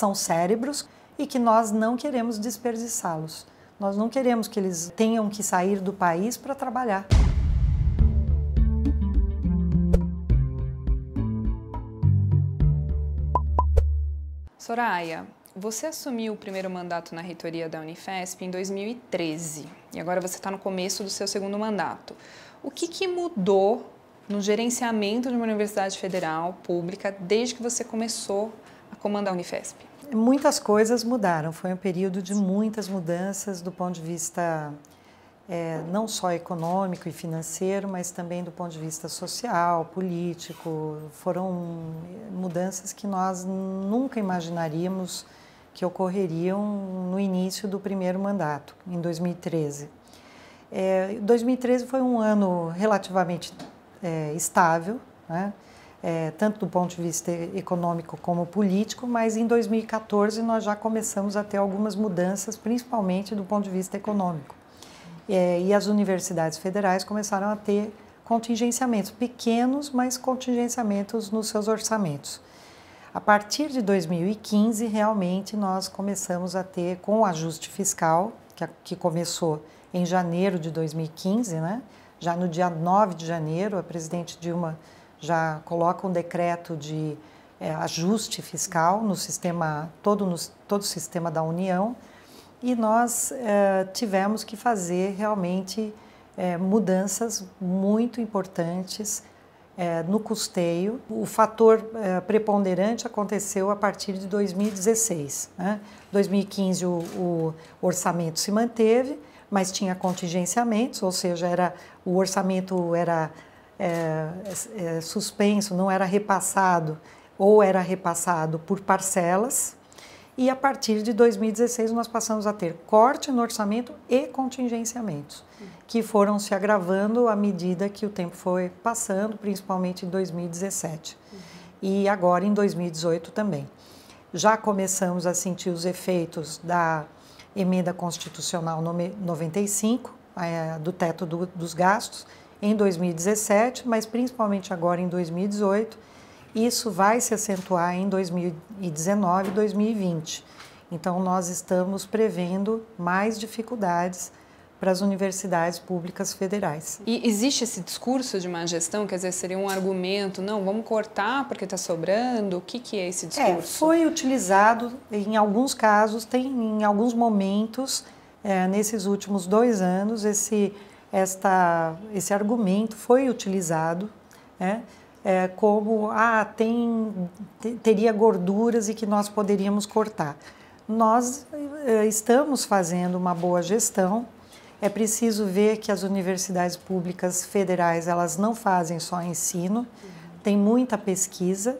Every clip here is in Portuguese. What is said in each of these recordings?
são cérebros e que nós não queremos desperdiçá-los. Nós não queremos que eles tenham que sair do país para trabalhar. Soraya, você assumiu o primeiro mandato na reitoria da Unifesp em 2013 e agora você está no começo do seu segundo mandato. O que, que mudou no gerenciamento de uma universidade federal pública desde que você começou a comandar a Unifesp? Muitas coisas mudaram. Foi um período de muitas mudanças do ponto de vista é, não só econômico e financeiro, mas também do ponto de vista social, político. Foram eh, mudanças que nós nunca imaginaríamos que ocorreriam no início do primeiro mandato, em 2013. É, 2013 foi um ano relativamente é, estável, né? é, tanto do ponto de vista econômico como político, mas em 2014 nós já começamos a ter algumas mudanças, principalmente do ponto de vista econômico. É, e as universidades federais começaram a ter contingenciamentos, pequenos, mas contingenciamentos nos seus orçamentos. A partir de 2015, realmente, nós começamos a ter, com o ajuste fiscal, que, que começou em janeiro de 2015, né? já no dia 9 de janeiro, a presidente Dilma já coloca um decreto de é, ajuste fiscal no sistema, todo, no, todo o sistema da União, e nós é, tivemos que fazer realmente é, mudanças muito importantes é, no custeio. O fator é, preponderante aconteceu a partir de 2016. Né? 2015 o, o orçamento se manteve, mas tinha contingenciamentos, ou seja, era, o orçamento era é, é, suspenso, não era repassado ou era repassado por parcelas. E a partir de 2016 nós passamos a ter corte no orçamento e contingenciamentos, que foram se agravando à medida que o tempo foi passando, principalmente em 2017. Uhum. E agora em 2018 também. Já começamos a sentir os efeitos da emenda constitucional 95, eh, do teto do, dos gastos, em 2017, mas principalmente agora em 2018. Isso vai se acentuar em 2019 e 2020. Então, nós estamos prevendo mais dificuldades para as universidades públicas federais. E existe esse discurso de má gestão, quer dizer, seria um argumento, não, vamos cortar porque está sobrando, o que, que é esse é, discurso? É, foi utilizado em alguns casos, tem em alguns momentos, é, nesses últimos dois anos, esse esta, esse argumento foi utilizado né, é, como ah, tem, teria gorduras e que nós poderíamos cortar. Nós é, estamos fazendo uma boa gestão. É preciso ver que as universidades públicas federais elas não fazem só ensino, uhum. tem muita pesquisa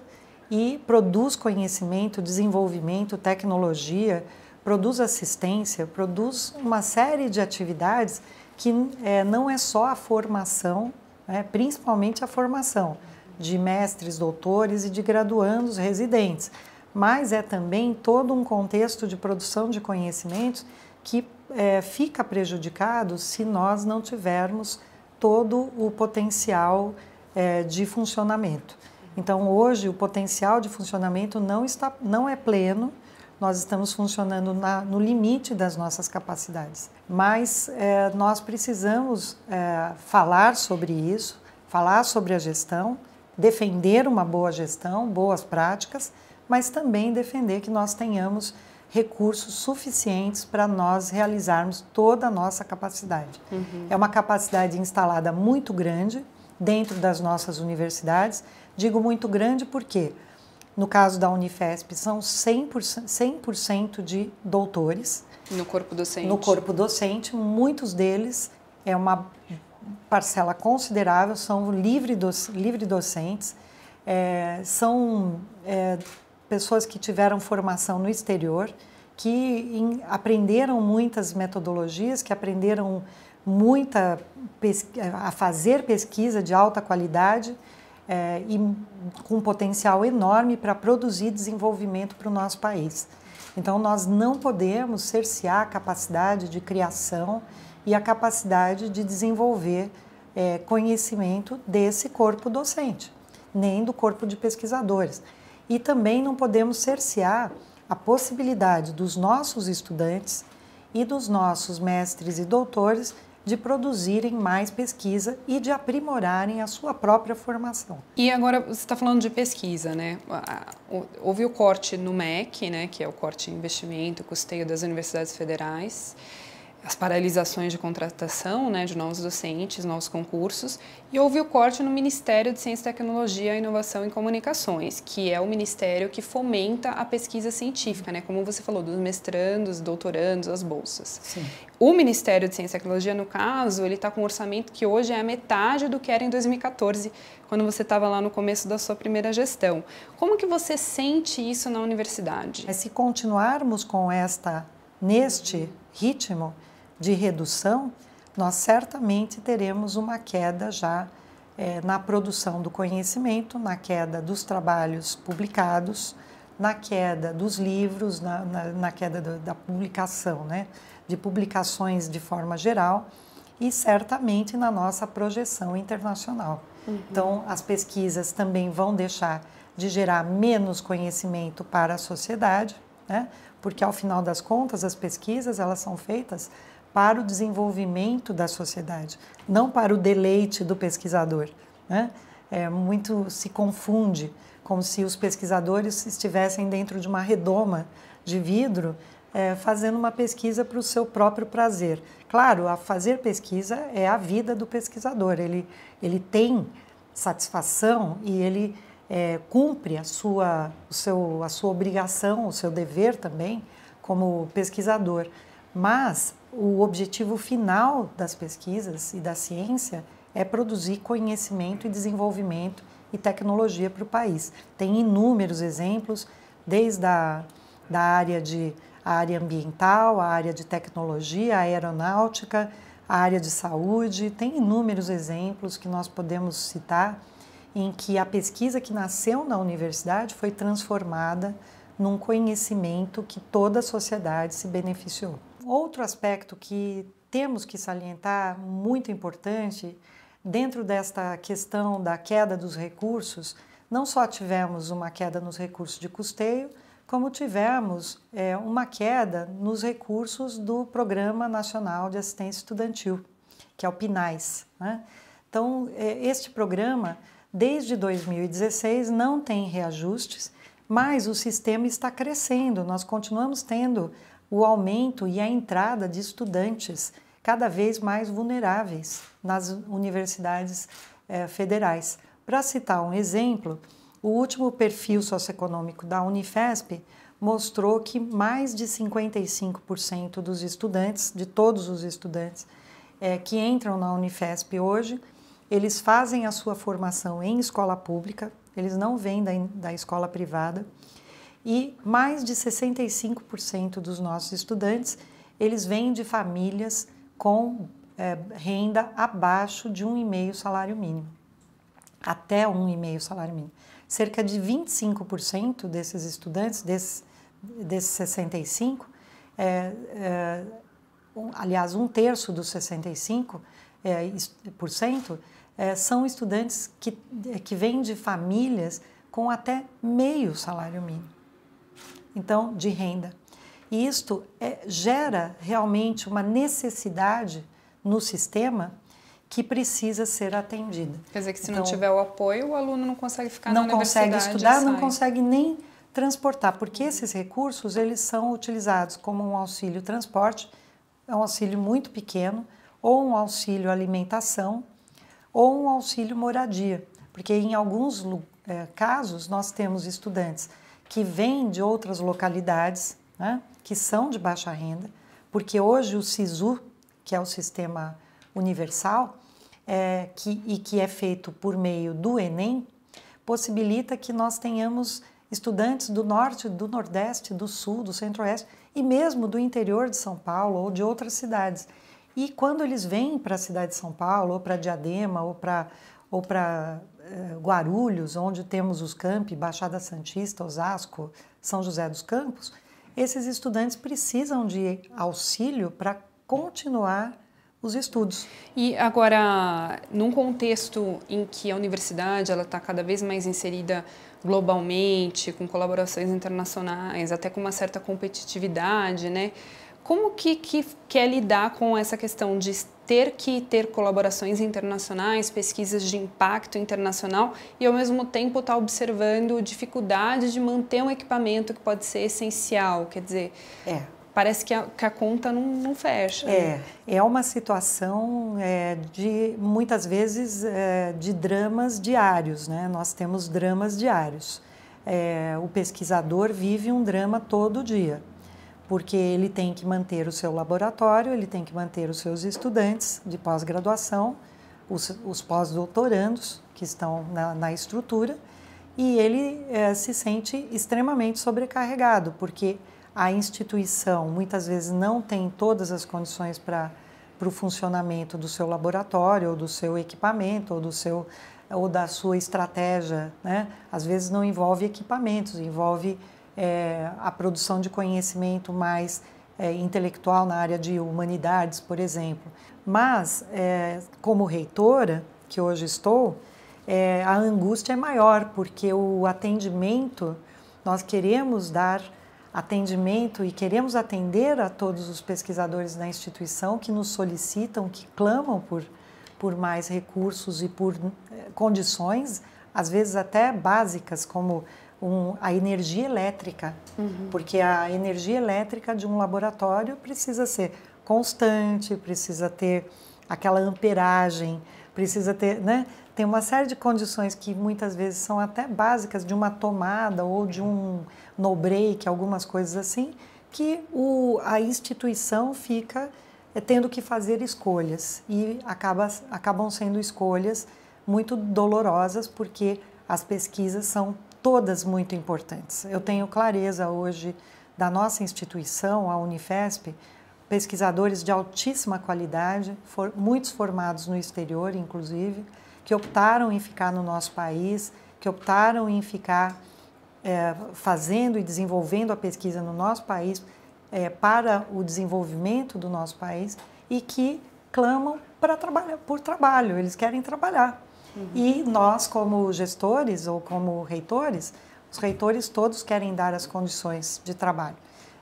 e produz conhecimento, desenvolvimento, tecnologia, produz assistência, produz uma série de atividades que é, não é só a formação, né, principalmente a formação de mestres, doutores e de graduandos residentes, mas é também todo um contexto de produção de conhecimentos que é, fica prejudicado se nós não tivermos todo o potencial é, de funcionamento. Então, hoje, o potencial de funcionamento não, está, não é pleno nós estamos funcionando na, no limite das nossas capacidades. Mas é, nós precisamos é, falar sobre isso, falar sobre a gestão, defender uma boa gestão, boas práticas, mas também defender que nós tenhamos recursos suficientes para nós realizarmos toda a nossa capacidade. Uhum. É uma capacidade instalada muito grande dentro das nossas universidades. Digo muito grande porque quê? no caso da Unifesp, são 100%, 100 de doutores. No corpo docente. No corpo docente, muitos deles, é uma parcela considerável, são livre, doc, livre docentes, é, são é, pessoas que tiveram formação no exterior, que em, aprenderam muitas metodologias, que aprenderam muita a fazer pesquisa de alta qualidade é, e com um potencial enorme para produzir desenvolvimento para o nosso país. Então, nós não podemos cercear a capacidade de criação e a capacidade de desenvolver é, conhecimento desse corpo docente, nem do corpo de pesquisadores. E também não podemos cercear a possibilidade dos nossos estudantes e dos nossos mestres e doutores de produzirem mais pesquisa e de aprimorarem a sua própria formação. E agora você está falando de pesquisa, né? Houve o corte no MEC, né, que é o corte em investimento, custeio das universidades federais as paralisações de contratação né, de novos docentes, novos concursos, e houve o corte no Ministério de Ciência, Tecnologia, Inovação e Comunicações, que é o ministério que fomenta a pesquisa científica, né, como você falou, dos mestrandos, doutorandos, as bolsas. Sim. O Ministério de Ciência e Tecnologia, no caso, ele está com um orçamento que hoje é a metade do que era em 2014, quando você estava lá no começo da sua primeira gestão. Como que você sente isso na universidade? É, se continuarmos com esta, neste ritmo, de redução, nós certamente teremos uma queda já é, na produção do conhecimento, na queda dos trabalhos publicados, na queda dos livros, na, na, na queda do, da publicação, né? de publicações de forma geral e certamente na nossa projeção internacional. Uhum. Então, as pesquisas também vão deixar de gerar menos conhecimento para a sociedade, né? porque ao final das contas as pesquisas elas são feitas para o desenvolvimento da sociedade, não para o deleite do pesquisador. Né? É, muito se confunde, como se os pesquisadores estivessem dentro de uma redoma de vidro, é, fazendo uma pesquisa para o seu próprio prazer. Claro, a fazer pesquisa é a vida do pesquisador, ele, ele tem satisfação e ele é, cumpre a sua, o seu, a sua obrigação, o seu dever também como pesquisador. Mas o objetivo final das pesquisas e da ciência é produzir conhecimento e desenvolvimento e tecnologia para o país. Tem inúmeros exemplos, desde a da área de a área ambiental, a área de tecnologia, a aeronáutica, a área de saúde, tem inúmeros exemplos que nós podemos citar em que a pesquisa que nasceu na universidade foi transformada num conhecimento que toda a sociedade se beneficiou. Outro aspecto que temos que salientar, muito importante, dentro desta questão da queda dos recursos, não só tivemos uma queda nos recursos de custeio, como tivemos é, uma queda nos recursos do Programa Nacional de Assistência Estudantil, que é o PNAES. Né? Então, é, este programa, desde 2016, não tem reajustes, mas o sistema está crescendo, nós continuamos tendo o aumento e a entrada de estudantes cada vez mais vulneráveis nas universidades eh, federais. Para citar um exemplo, o último perfil socioeconômico da Unifesp mostrou que mais de 55% dos estudantes, de todos os estudantes eh, que entram na Unifesp hoje, eles fazem a sua formação em escola pública, eles não vêm da, da escola privada e mais de 65% dos nossos estudantes eles vêm de famílias com é, renda abaixo de um e meio salário mínimo, até um e meio salário mínimo. Cerca de 25% desses estudantes, desses, 65, é, é, um, aliás, um terço dos 65% é, por cento, é, são estudantes que, que vêm de famílias com até meio salário mínimo então de renda. E isto é, gera realmente uma necessidade no sistema que precisa ser atendida. Quer dizer que se então, não tiver o apoio, o aluno não consegue ficar não na Não consegue estudar, não consegue nem transportar, porque esses recursos eles são utilizados como um auxílio transporte, é um auxílio muito pequeno, ou um auxílio alimentação, ou um auxílio moradia, porque em alguns é, casos nós temos estudantes que vêm de outras localidades, né, que são de baixa renda, porque hoje o SISU, que é o sistema universal, é, que, e que é feito por meio do Enem, possibilita que nós tenhamos estudantes do norte, do nordeste, do sul, do centro-oeste e mesmo do interior de São Paulo ou de outras cidades. E quando eles vêm para a cidade de São Paulo, ou para Diadema, ou para ou para eh, Guarulhos, onde temos os campi, Baixada Santista, Osasco, São José dos Campos, esses estudantes precisam de auxílio para continuar os estudos. E agora, num contexto em que a universidade ela está cada vez mais inserida globalmente, com colaborações internacionais, até com uma certa competitividade, né? Como que, que quer lidar com essa questão de ter que ter colaborações internacionais, pesquisas de impacto internacional e ao mesmo tempo estar tá observando dificuldade de manter um equipamento que pode ser essencial, quer dizer, é. parece que a, que a conta não, não fecha. Né? É, né? é uma situação é, de muitas vezes é, de dramas diários, né? Nós temos dramas diários. É, o pesquisador vive um drama todo dia porque ele tem que manter o seu laboratório, ele tem que manter os seus estudantes de pós-graduação, os, os pós-doutorandos que estão na, na, estrutura, e ele é, se sente extremamente sobrecarregado, porque a instituição muitas vezes não tem todas as condições para para o funcionamento do seu laboratório, ou do seu equipamento, ou do seu ou da sua estratégia, né? Às vezes não envolve equipamentos, envolve é, a produção de conhecimento mais é, intelectual na área de humanidades, por exemplo. Mas, é, como reitora, que hoje estou, é, a angústia é maior, porque o atendimento, nós queremos dar atendimento e queremos atender a todos os pesquisadores da instituição que nos solicitam, que clamam por, por mais recursos e por é, condições, às vezes até básicas, como um, a energia elétrica, uhum. porque a energia elétrica de um laboratório precisa ser constante, precisa ter aquela amperagem, precisa ter, né? Tem uma série de condições que muitas vezes são até básicas de uma tomada ou de um no break, algumas coisas assim, que o, a instituição fica eh, tendo que fazer escolhas e acaba, acabam sendo escolhas muito dolorosas porque as pesquisas são todas muito importantes. Eu tenho clareza hoje da nossa instituição, a Unifesp, pesquisadores de altíssima qualidade, for, muitos formados no exterior, inclusive, que optaram em ficar no nosso país, que optaram em ficar é, fazendo e desenvolvendo a pesquisa no nosso país é, para o desenvolvimento do nosso país e que clamam para trabalhar por trabalho, eles querem trabalhar. Uhum. E nós, como gestores ou como reitores, os reitores todos querem dar as condições de trabalho.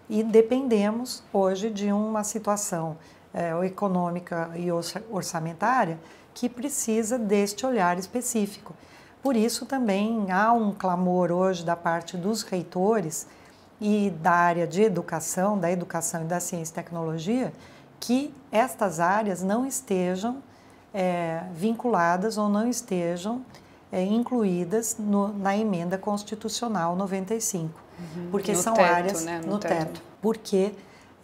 E dependemos hoje de uma situação é, econômica e orçamentária que precisa deste olhar específico. Por isso também há um clamor hoje da parte dos reitores e da área de educação, da educação e da ciência e tecnologia, que estas áreas não estejam é, vinculadas ou não estejam é, incluídas no, na emenda constitucional 95, uhum. porque no são teto, áreas né? no, no teto. teto. porque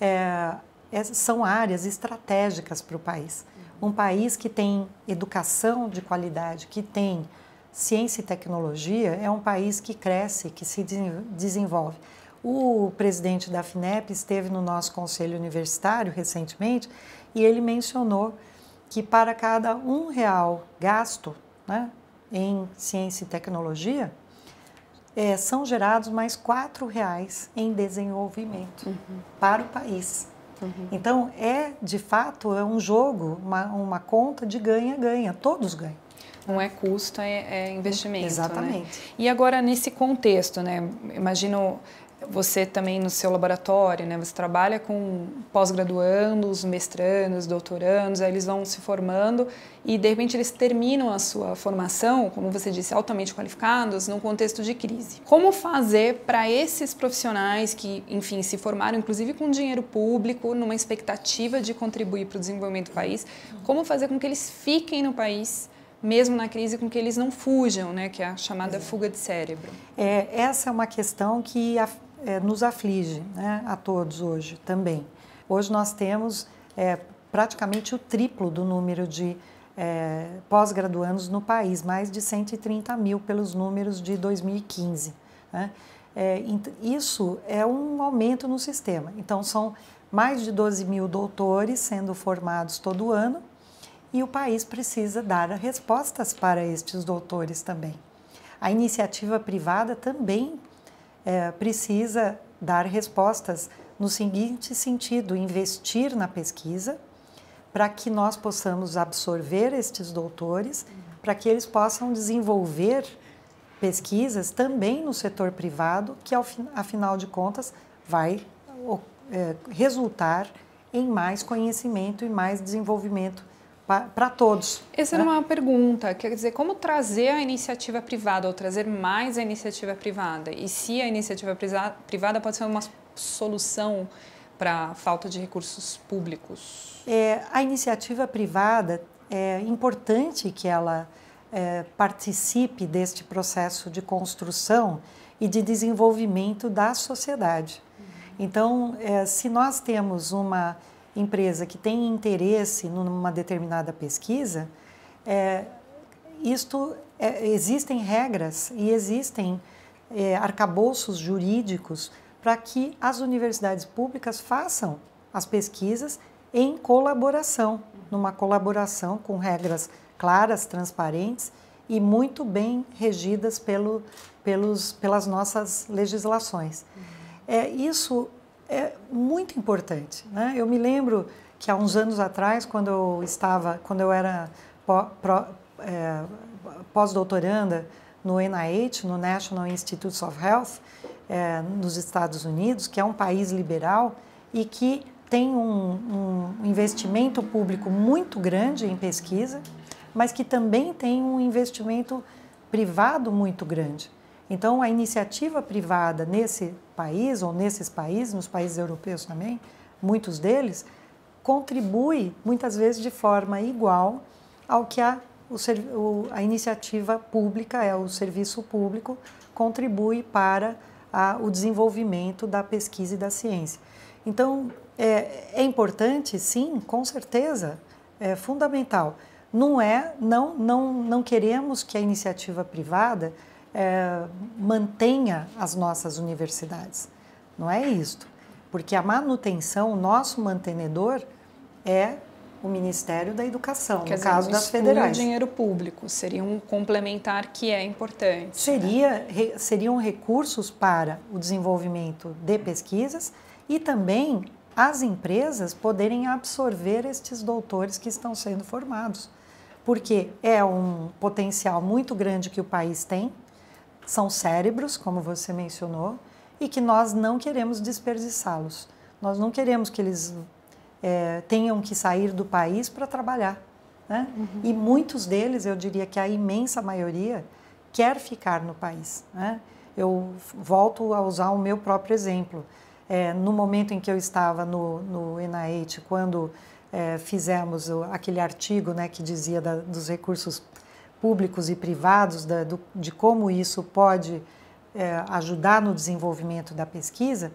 é, são áreas estratégicas para o país. Um país que tem educação de qualidade, que tem ciência e tecnologia, é um país que cresce, que se desenvolve. O presidente da FINEP esteve no nosso conselho universitário recentemente e ele mencionou que para cada um real gasto né, em ciência e tecnologia, é, são gerados mais quatro reais em desenvolvimento uhum. para o país. Uhum. Então, é de fato é um jogo, uma, uma conta de ganha-ganha, todos ganham. Não é custo, é, é investimento. Né? Exatamente. Né? E agora, nesse contexto, né? imagino você também no seu laboratório, né? Você trabalha com pós-graduandos, mestrandos, doutorandos, aí eles vão se formando e de repente eles terminam a sua formação, como você disse, altamente qualificados, num contexto de crise. Como fazer para esses profissionais que, enfim, se formaram inclusive com dinheiro público, numa expectativa de contribuir para o desenvolvimento do país, como fazer com que eles fiquem no país? mesmo na crise, com que eles não fujam, né? que é a chamada fuga de cérebro. É, essa é uma questão que é, nos aflige né, a todos hoje também. Hoje nós temos é, praticamente o triplo do número de é, pós-graduandos no país, mais de 130 mil pelos números de 2015. Né? É, isso é um aumento no sistema. Então, são mais de 12 mil doutores sendo formados todo ano e o país precisa dar respostas para estes doutores também. A iniciativa privada também é, precisa dar respostas no seguinte sentido: investir na pesquisa para que nós possamos absorver estes doutores, para que eles possam desenvolver pesquisas também no setor privado, que afinal de contas vai é, resultar em mais conhecimento e mais desenvolvimento para todos. Essa né? era uma pergunta, quer dizer, como trazer a iniciativa privada ou trazer mais a iniciativa privada? E se a iniciativa privada pode ser uma solução para a falta de recursos públicos? É, a iniciativa privada é importante que ela é, participe deste processo de construção e de desenvolvimento da sociedade. Uhum. Então, é, se nós temos uma empresa que tem interesse numa determinada pesquisa, é, isto é, existem regras e existem é, arcabouços jurídicos para que as universidades públicas façam as pesquisas em colaboração, numa colaboração com regras claras, transparentes e muito bem regidas pelo, pelos, pelas nossas legislações. É, isso é muito importante. Né? Eu me lembro que há uns anos atrás, quando eu estava, quando eu era é, pós-doutoranda no NIH, no National Institutes of Health, é, nos Estados Unidos, que é um país liberal e que tem um, um investimento público muito grande em pesquisa, mas que também tem um investimento privado muito grande. Então, a iniciativa privada nesse país, ou nesses países, nos países europeus também, muitos deles, contribui muitas vezes de forma igual ao que a, o, a iniciativa pública, é o serviço público, contribui para a, o desenvolvimento da pesquisa e da ciência. Então, é, é importante, sim, com certeza, é fundamental. Não é, não, não, não queremos que a iniciativa privada é, mantenha as nossas universidades. Não é isto. Porque a manutenção, o nosso mantenedor é o Ministério da Educação, Quer no dizer, caso das federais. dinheiro público seria um complementar que é importante. Né? Seria, né? re, seriam recursos para o desenvolvimento de pesquisas e também as empresas poderem absorver estes doutores que estão sendo formados, porque é um potencial muito grande que o país tem são cérebros, como você mencionou, e que nós não queremos desperdiçá-los. Nós não queremos que eles é, tenham que sair do país para trabalhar. Né? Uhum. E muitos deles, eu diria que a imensa maioria, quer ficar no país. Né? Eu volto a usar o meu próprio exemplo. É, no momento em que eu estava no, no NIH, quando é, fizemos aquele artigo né, que dizia da, dos recursos públicos e privados da, do, de como isso pode é, ajudar no desenvolvimento da pesquisa,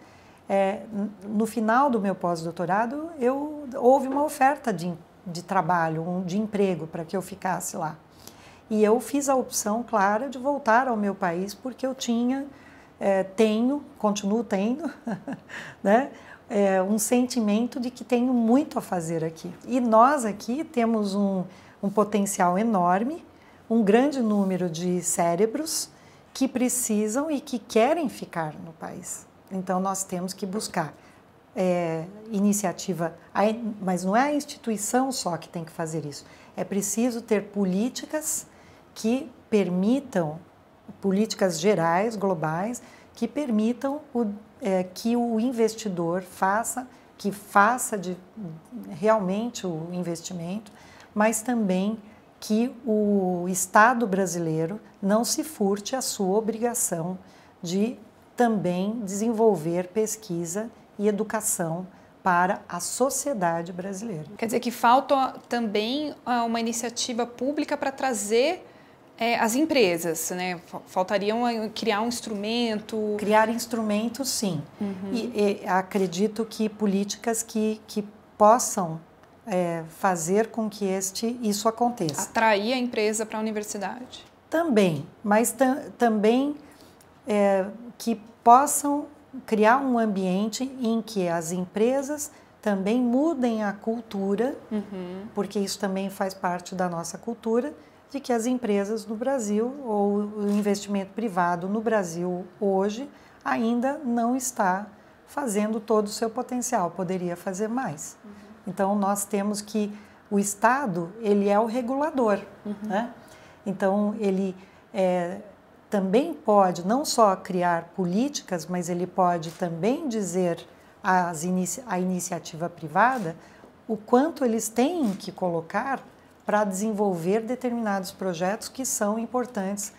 é, no final do meu pós-doutorado eu houve uma oferta de, de trabalho, um, de emprego para que eu ficasse lá. E eu fiz a opção clara de voltar ao meu país porque eu tinha, é, tenho, continuo tendo, né? É, um sentimento de que tenho muito a fazer aqui. E nós aqui temos um, um potencial enorme um grande número de cérebros que precisam e que querem ficar no país. Então, nós temos que buscar é, iniciativa, mas não é a instituição só que tem que fazer isso. É preciso ter políticas que permitam políticas gerais, globais, que permitam o, é, que o investidor faça, que faça de, realmente o investimento, mas também que o Estado brasileiro não se furte a sua obrigação de também desenvolver pesquisa e educação para a sociedade brasileira. Quer dizer que falta também ah, uma iniciativa pública para trazer é, as empresas, né? Faltariam criar um instrumento. Criar instrumentos, sim. Uhum. E, e, acredito que políticas que, que possam é, fazer com que este, isso aconteça. Atrair a empresa para a universidade. Também, mas também é, que possam criar um ambiente em que as empresas também mudem a cultura, uhum. porque isso também faz parte da nossa cultura, de que as empresas no Brasil ou o investimento privado no Brasil hoje ainda não está fazendo todo o seu potencial, poderia fazer mais. Uhum. Então nós temos que o Estado ele é o regulador, uhum. né? Então ele é, também pode não só criar políticas, mas ele pode também dizer às inici à iniciativa privada o quanto eles têm que colocar para desenvolver determinados projetos que são importantes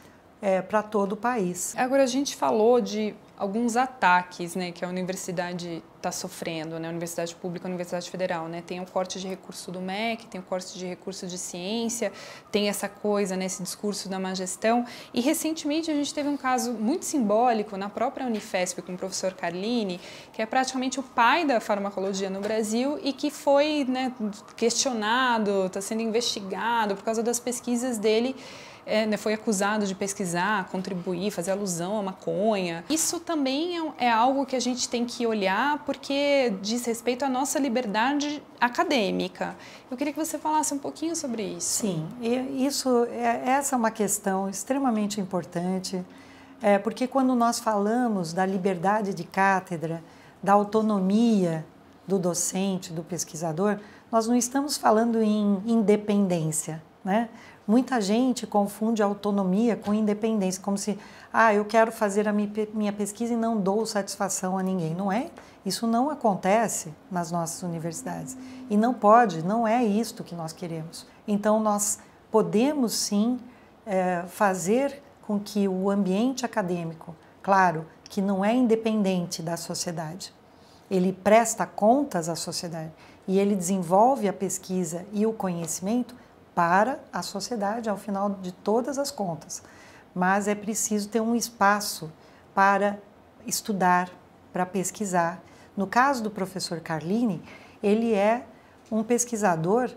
é, para todo o país. Agora a gente falou de alguns ataques, né, que a universidade está sofrendo, né? Universidade Pública, Universidade Federal, né? Tem o corte de recurso do MEC, tem o corte de recurso de ciência, tem essa coisa, né? Esse discurso da má gestão. E recentemente a gente teve um caso muito simbólico na própria Unifesp com o professor Carlini, que é praticamente o pai da farmacologia no Brasil e que foi né, questionado, está sendo investigado por causa das pesquisas dele é, né, foi acusado de pesquisar, contribuir, fazer alusão à maconha. Isso também é, é algo que a gente tem que olhar porque diz respeito à nossa liberdade acadêmica. Eu queria que você falasse um pouquinho sobre isso. Sim, isso é, essa é uma questão extremamente importante, é, porque quando nós falamos da liberdade de cátedra, da autonomia do docente, do pesquisador, nós não estamos falando em independência, né? Muita gente confunde autonomia com independência, como se, ah, eu quero fazer a minha pesquisa e não dou satisfação a ninguém. Não é? Isso não acontece nas nossas universidades. E não pode, não é isto que nós queremos. Então, nós podemos sim é, fazer com que o ambiente acadêmico, claro, que não é independente da sociedade, ele presta contas à sociedade e ele desenvolve a pesquisa e o conhecimento para a sociedade ao final de todas as contas. Mas é preciso ter um espaço para estudar, para pesquisar. No caso do professor Carlini, ele é um pesquisador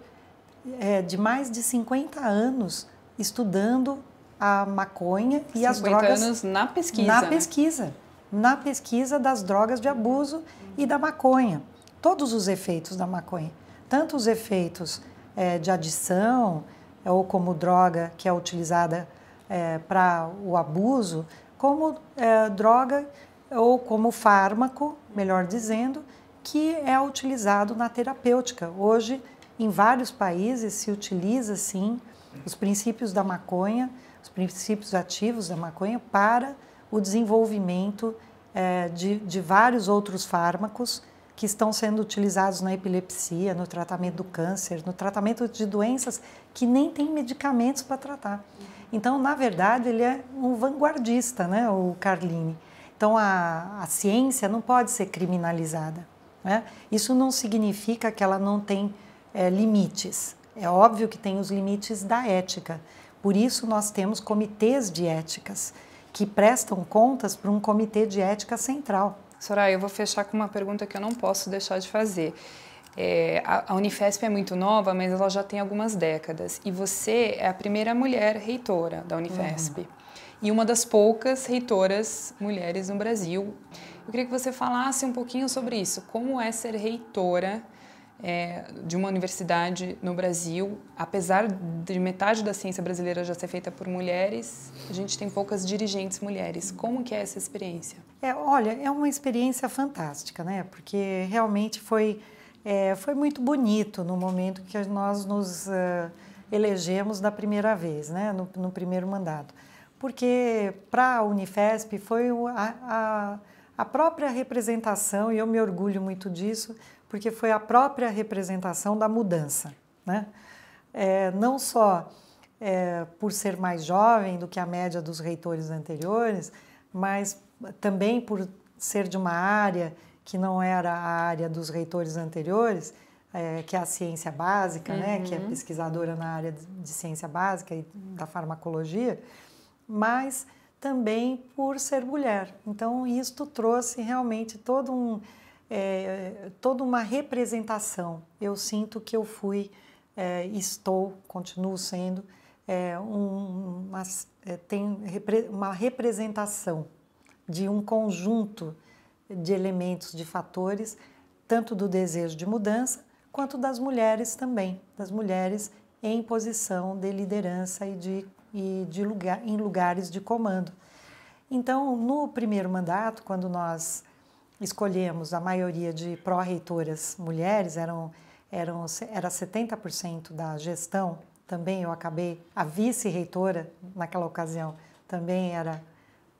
é, de mais de 50 anos estudando a maconha e as drogas. 50 anos na pesquisa. Na né? pesquisa. Na pesquisa das drogas de abuso e da maconha. Todos os efeitos da maconha. Tanto os efeitos é, de adição é, ou como droga que é utilizada é, para o abuso, como é, droga ou como fármaco, melhor dizendo, que é utilizado na terapêutica. Hoje, em vários países, se utiliza sim os princípios da maconha, os princípios ativos da maconha, para o desenvolvimento é, de, de vários outros fármacos que estão sendo utilizados na epilepsia, no tratamento do câncer, no tratamento de doenças que nem tem medicamentos para tratar. Então, na verdade, ele é um vanguardista, né, o Carline. Então, a, a ciência não pode ser criminalizada. Né? Isso não significa que ela não tem é, limites. É óbvio que tem os limites da ética. Por isso, nós temos comitês de éticas que prestam contas para um comitê de ética central. Soraya, eu vou fechar com uma pergunta que eu não posso deixar de fazer. É, a, Unifesp é muito nova, mas ela já tem algumas décadas. E você é a primeira mulher reitora da Unifesp. Uhum. E uma das poucas reitoras mulheres no Brasil. Eu queria que você falasse um pouquinho sobre isso. Como é ser reitora é, de uma universidade no Brasil, apesar de metade da ciência brasileira já ser feita por mulheres, a gente tem poucas dirigentes mulheres. Como que é essa experiência? É, olha, é uma experiência fantástica, né? Porque realmente foi é, foi muito bonito no momento que nós nos uh, elegemos da primeira vez, né? No, no primeiro mandato, porque para a Unifesp foi a, a a própria representação, e eu me orgulho muito disso, porque foi a própria representação da mudança. Né? É, não só é, por ser mais jovem do que a média dos reitores anteriores, mas também por ser de uma área que não era a área dos reitores anteriores, é, que é a ciência básica, uhum. né, que é uhum. pesquisadora na área de ciência básica e da farmacologia, mas também por ser mulher. Então, isto trouxe realmente todo um, é, toda uma representação. Eu sinto que eu fui, é, estou, continuo sendo, é, um, uma, é, tem repre, uma representação de um conjunto de elementos, de fatores, tanto do desejo de mudança quanto das mulheres também, das mulheres em posição de liderança e de, e de lugar, em lugares de comando. Então, no primeiro mandato, quando nós escolhemos a maioria de pró-reitoras mulheres, eram, eram, era 70% da gestão, também eu acabei, a vice-reitora naquela ocasião também era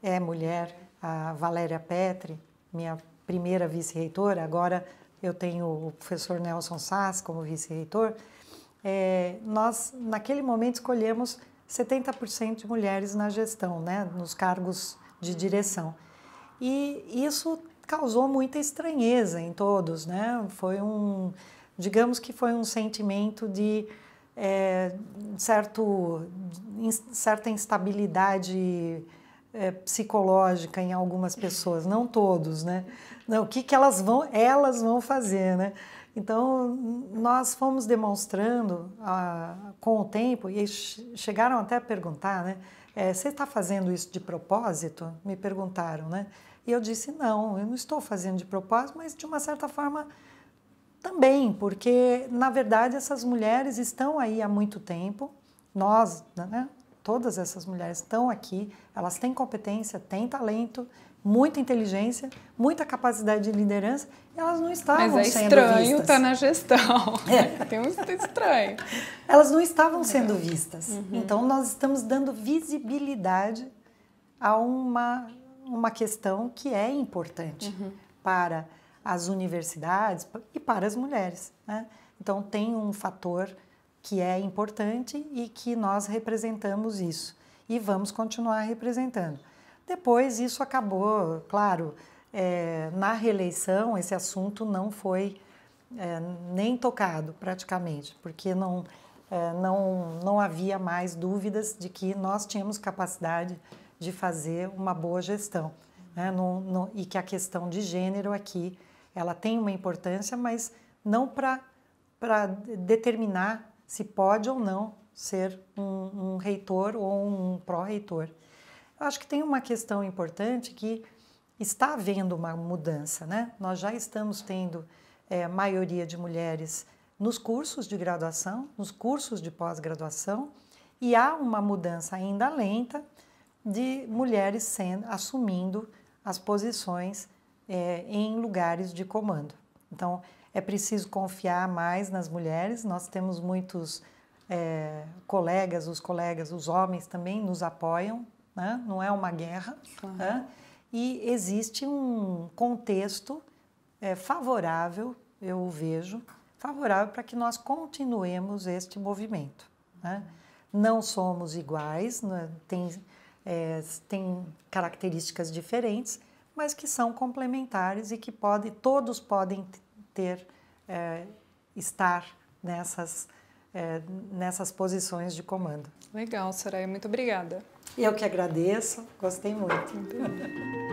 é mulher, a Valéria Petri, minha primeira vice-reitora, agora eu tenho o professor Nelson Sass como vice-reitor, é, nós naquele momento escolhemos 70% de mulheres na gestão, né, nos cargos de direção. E isso causou muita estranheza em todos, né? Foi um, digamos que foi um sentimento de é, certo, in, certa instabilidade é, psicológica em algumas pessoas, não todos, né? Não, o que, que elas vão, elas vão fazer, né? Então nós fomos demonstrando ah, com o tempo e chegaram até a perguntar, né? É, você está fazendo isso de propósito? Me perguntaram, né? E eu disse: não, eu não estou fazendo de propósito, mas de uma certa forma também, porque na verdade essas mulheres estão aí há muito tempo, nós, né? Todas essas mulheres estão aqui, elas têm competência, têm talento, muita inteligência, muita capacidade de liderança, e elas não é estavam sendo vistas. Mas é estranho estar tá na gestão. É. Tem um estranho. Elas não estavam sendo uhum. vistas. Uhum. Então, nós estamos dando visibilidade a uma uma questão que é importante uhum. para as universidades e para as mulheres. Né? Então, tem um fator que é importante e que nós representamos isso e vamos continuar representando. Depois, isso acabou, claro, é, na reeleição, esse assunto não foi é, nem tocado praticamente, porque não, é, não, não havia mais dúvidas de que nós tínhamos capacidade de fazer uma boa gestão. Né? No, no, e que a questão de gênero aqui ela tem uma importância, mas não para determinar se pode ou não ser um, um reitor ou um pró-reitor. Eu Acho que tem uma questão importante que está havendo uma mudança, né? Nós já estamos tendo é, maioria de mulheres nos cursos de graduação, nos cursos de pós-graduação, e há uma mudança ainda lenta, de mulheres sendo, assumindo as posições é, em lugares de comando. Então, é preciso confiar mais nas mulheres. Nós temos muitos é, colegas, os colegas, os homens também nos apoiam, né? não é uma guerra. Né? E existe um contexto é, favorável, eu vejo, favorável para que nós continuemos este movimento. Né? Não somos iguais, né? tem é, têm características diferentes, mas que são complementares e que pode, todos podem ter é, estar nessas, é, nessas posições de comando. Legal, Soraya, muito obrigada. Eu que agradeço, gostei muito.